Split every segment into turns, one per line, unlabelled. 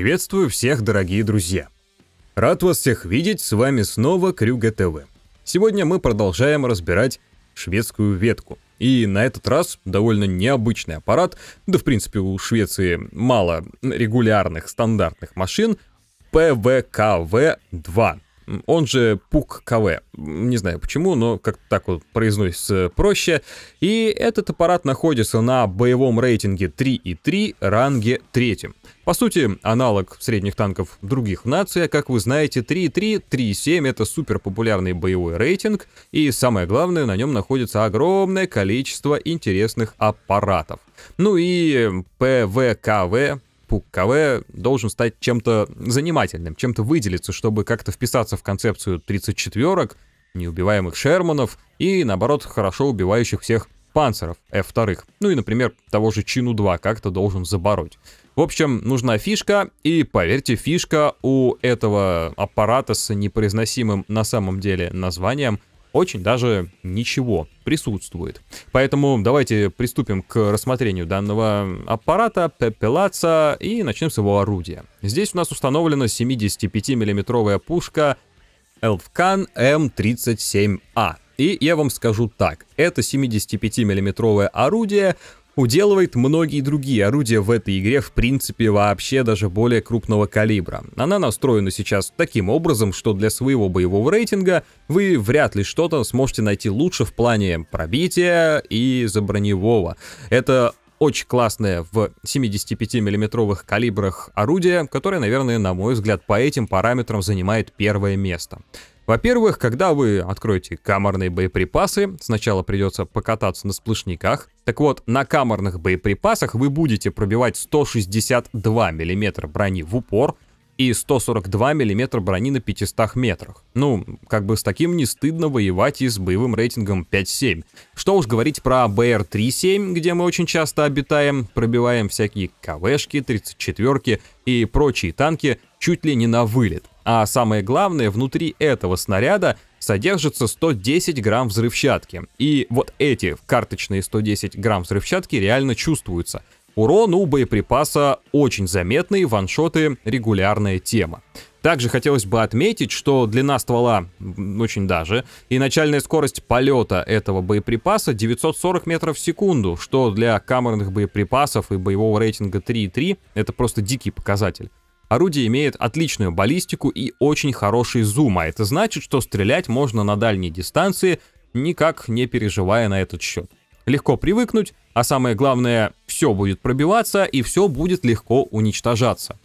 Приветствую всех, дорогие друзья! Рад вас всех видеть, с вами снова Крюга ТВ. Сегодня мы продолжаем разбирать шведскую ветку. И на этот раз довольно необычный аппарат, да в принципе у Швеции мало регулярных стандартных машин, ПВКВ-2 он же Пук КВ. Не знаю почему, но как так вот произносится проще. И этот аппарат находится на боевом рейтинге 3.3, ранге 3. По сути, аналог средних танков других наций, а как вы знаете, 3.3, 3.7 — это супер популярный боевой рейтинг, и самое главное, на нем находится огромное количество интересных аппаратов. Ну и ПВКВ, пук КВ должен стать чем-то занимательным, чем-то выделиться, чтобы как-то вписаться в концепцию 34-ок, неубиваемых Шерманов и, наоборот, хорошо убивающих всех панцеров F2. Ну и, например, того же Чину 2 как-то должен забороть. В общем, нужна фишка, и поверьте, фишка у этого аппарата с непроизносимым на самом деле названием — очень даже ничего присутствует. Поэтому давайте приступим к рассмотрению данного аппарата, пепелаца, и начнем с его орудия. Здесь у нас установлена 75 миллиметровая пушка Elfkan м 37 а И я вам скажу так, это 75 миллиметровое орудие уделывает многие другие орудия в этой игре, в принципе, вообще даже более крупного калибра. Она настроена сейчас таким образом, что для своего боевого рейтинга вы вряд ли что-то сможете найти лучше в плане пробития и заброневого. Это очень классное в 75 миллиметровых калибрах орудие, которое, наверное, на мой взгляд, по этим параметрам занимает первое место. Во-первых, когда вы откроете камерные боеприпасы, сначала придется покататься на сплошниках. Так вот, на камерных боеприпасах вы будете пробивать 162 мм брони в упор и 142 мм брони на 500 метрах. Ну, как бы с таким не стыдно воевать и с боевым рейтингом 5-7. Что уж говорить про бр 37 где мы очень часто обитаем, пробиваем всякие КВшки, 34-ки и прочие танки чуть ли не на вылет. А самое главное, внутри этого снаряда содержится 110 грамм взрывчатки. И вот эти карточные 110 грамм взрывчатки реально чувствуются. Урон у боеприпаса очень заметный, ваншоты — регулярная тема. Также хотелось бы отметить, что длина ствола очень даже, и начальная скорость полета этого боеприпаса 940 метров в секунду, что для камерных боеприпасов и боевого рейтинга 3.3 это просто дикий показатель. Орудие имеет отличную баллистику и очень хороший зум, а это значит, что стрелять можно на дальней дистанции, никак не переживая на этот счет. Легко привыкнуть, а самое главное, все будет пробиваться и все будет легко уничтожаться.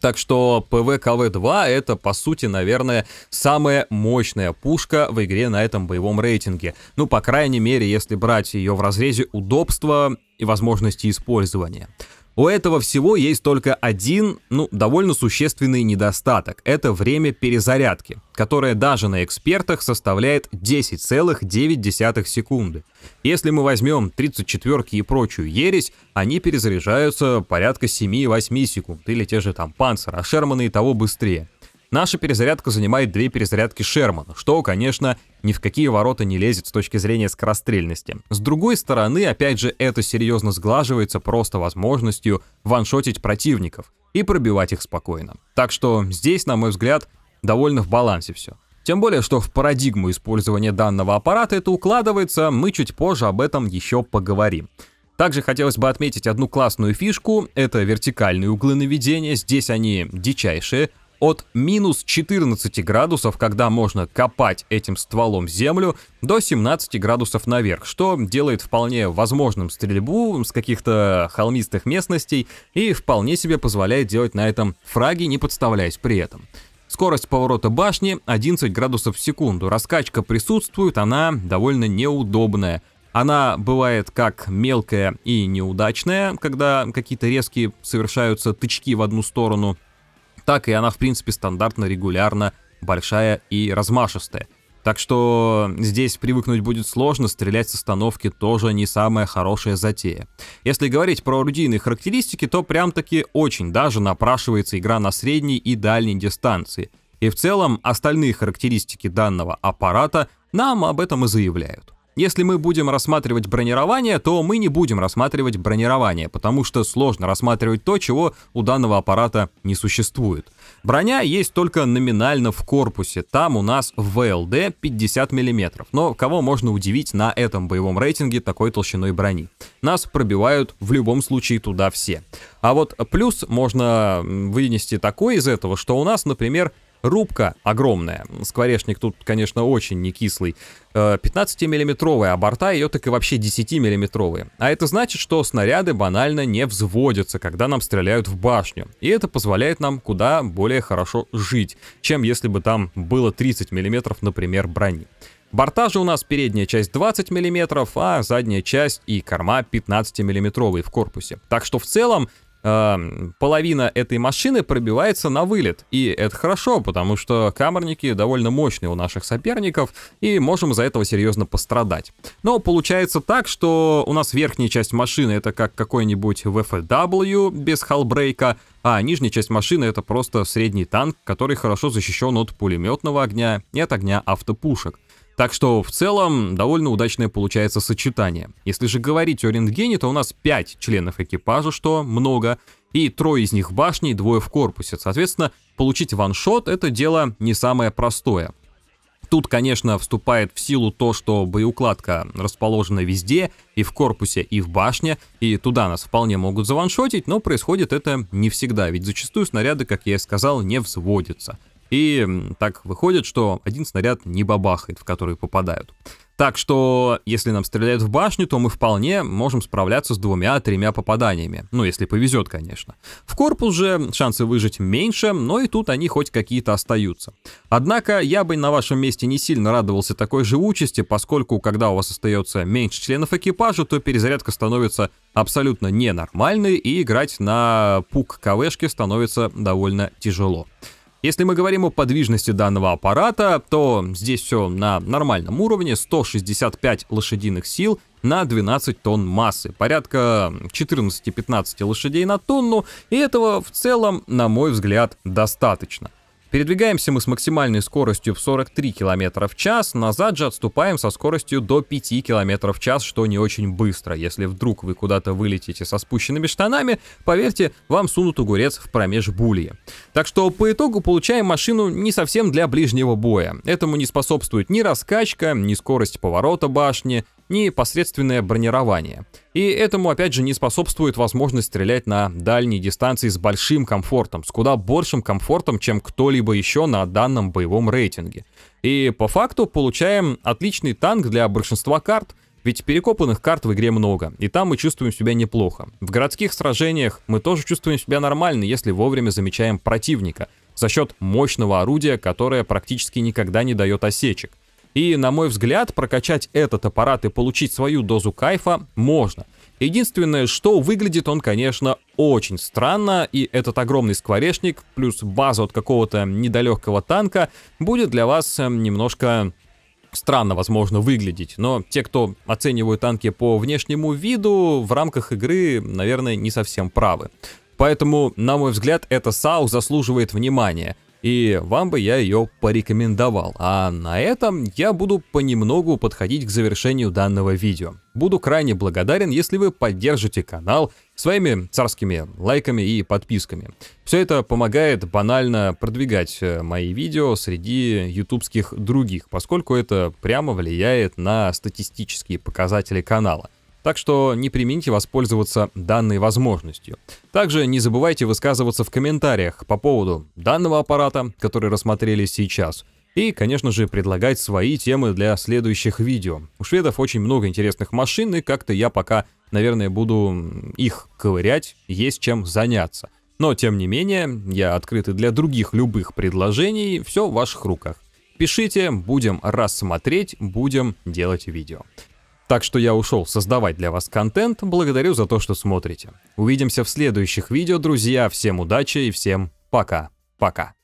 Так что ПВКВ-2 это, по сути, наверное, самая мощная пушка в игре на этом боевом рейтинге. Ну, по крайней мере, если брать ее в разрезе удобства и возможности использования. У этого всего есть только один, ну, довольно существенный недостаток. Это время перезарядки, которое даже на экспертах составляет 10,9 секунды. Если мы возьмем 34 и прочую ересь, они перезаряжаются порядка 7-8 секунд, или те же там панцирь, а Шерманы и того быстрее. Наша перезарядка занимает две перезарядки Шерман, что, конечно, ни в какие ворота не лезет с точки зрения скорострельности. С другой стороны, опять же, это серьезно сглаживается просто возможностью ваншотить противников и пробивать их спокойно. Так что здесь, на мой взгляд, довольно в балансе все. Тем более, что в парадигму использования данного аппарата это укладывается, мы чуть позже об этом еще поговорим. Также хотелось бы отметить одну классную фишку, это вертикальные углы наведения, здесь они дичайшие, от минус 14 градусов, когда можно копать этим стволом землю, до 17 градусов наверх, что делает вполне возможным стрельбу с каких-то холмистых местностей и вполне себе позволяет делать на этом фраги, не подставляясь при этом. Скорость поворота башни 11 градусов в секунду, раскачка присутствует, она довольно неудобная. Она бывает как мелкая и неудачная, когда какие-то резкие совершаются тычки в одну сторону, так и она, в принципе, стандартно, регулярно большая и размашистая. Так что здесь привыкнуть будет сложно, стрелять с остановки тоже не самая хорошая затея. Если говорить про орудийные характеристики, то прям-таки очень даже напрашивается игра на средней и дальней дистанции. И в целом остальные характеристики данного аппарата нам об этом и заявляют. Если мы будем рассматривать бронирование, то мы не будем рассматривать бронирование, потому что сложно рассматривать то, чего у данного аппарата не существует. Броня есть только номинально в корпусе, там у нас ВЛД 50 мм, но кого можно удивить на этом боевом рейтинге такой толщиной брони? Нас пробивают в любом случае туда все. А вот плюс можно вынести такой из этого, что у нас, например, Рубка огромная. Скворечник тут, конечно, очень не кислый. 15-миллиметровые, э, а борта ее так и вообще 10-миллиметровые. А это значит, что снаряды банально не взводятся, когда нам стреляют в башню. И это позволяет нам куда более хорошо жить, чем если бы там было 30 миллиметров, например, брони. Борта же у нас передняя часть 20 мм, а задняя часть и корма 15 миллиметровые в корпусе. Так что в целом Эм, половина этой машины пробивается на вылет. И это хорошо, потому что камерники довольно мощные у наших соперников, и можем из-за этого серьезно пострадать. Но получается так, что у нас верхняя часть машины это как какой-нибудь VFW без халбрейка, а нижняя часть машины это просто средний танк, который хорошо защищен от пулеметного огня и от огня автопушек. Так что в целом довольно удачное получается сочетание. Если же говорить о рентгене, то у нас 5 членов экипажа, что много, и трое из них в башне и двое в корпусе. Соответственно, получить ваншот это дело не самое простое. Тут, конечно, вступает в силу то, что боеукладка расположена везде, и в корпусе, и в башне, и туда нас вполне могут заваншотить, но происходит это не всегда, ведь зачастую снаряды, как я и сказал, не взводятся. И так выходит, что один снаряд не бабахает, в который попадают. Так что, если нам стреляют в башню, то мы вполне можем справляться с двумя-тремя попаданиями. Ну, если повезет, конечно. В корпус же шансы выжить меньше, но и тут они хоть какие-то остаются. Однако, я бы на вашем месте не сильно радовался такой живучести, поскольку, когда у вас остается меньше членов экипажа, то перезарядка становится абсолютно ненормальной, и играть на пук КВшки становится довольно тяжело. Если мы говорим о подвижности данного аппарата, то здесь все на нормальном уровне, 165 лошадиных сил на 12 тонн массы, порядка 14-15 лошадей на тонну, и этого в целом, на мой взгляд, достаточно. Передвигаемся мы с максимальной скоростью в 43 км в час, назад же отступаем со скоростью до 5 км в час, что не очень быстро. Если вдруг вы куда-то вылетите со спущенными штанами, поверьте, вам сунут огурец в промеж промежбулье. Так что по итогу получаем машину не совсем для ближнего боя. Этому не способствует ни раскачка, ни скорость поворота башни, непосредственное бронирование. И этому опять же не способствует возможность стрелять на дальние дистанции с большим комфортом, с куда большим комфортом, чем кто-либо еще на данном боевом рейтинге. И по факту получаем отличный танк для большинства карт, ведь перекопанных карт в игре много, и там мы чувствуем себя неплохо. В городских сражениях мы тоже чувствуем себя нормально, если вовремя замечаем противника, за счет мощного орудия, которое практически никогда не дает осечек. И, на мой взгляд, прокачать этот аппарат и получить свою дозу кайфа можно. Единственное, что выглядит он, конечно, очень странно, и этот огромный скворечник плюс база от какого-то недалекого танка будет для вас э, немножко странно, возможно, выглядеть, но те, кто оценивают танки по внешнему виду, в рамках игры, наверное, не совсем правы. Поэтому, на мой взгляд, эта САУ заслуживает внимания и вам бы я ее порекомендовал. А на этом я буду понемногу подходить к завершению данного видео. Буду крайне благодарен, если вы поддержите канал своими царскими лайками и подписками. Все это помогает банально продвигать э, мои видео среди ютубских других, поскольку это прямо влияет на статистические показатели канала так что не примените воспользоваться данной возможностью. Также не забывайте высказываться в комментариях по поводу данного аппарата, который рассмотрели сейчас, и, конечно же, предлагать свои темы для следующих видео. У шведов очень много интересных машин, и как-то я пока, наверное, буду их ковырять, есть чем заняться. Но, тем не менее, я открыт и для других любых предложений, все в ваших руках. Пишите, будем рассмотреть, будем делать видео. Так что я ушел создавать для вас контент, благодарю за то, что смотрите. Увидимся в следующих видео, друзья, всем удачи и всем пока-пока.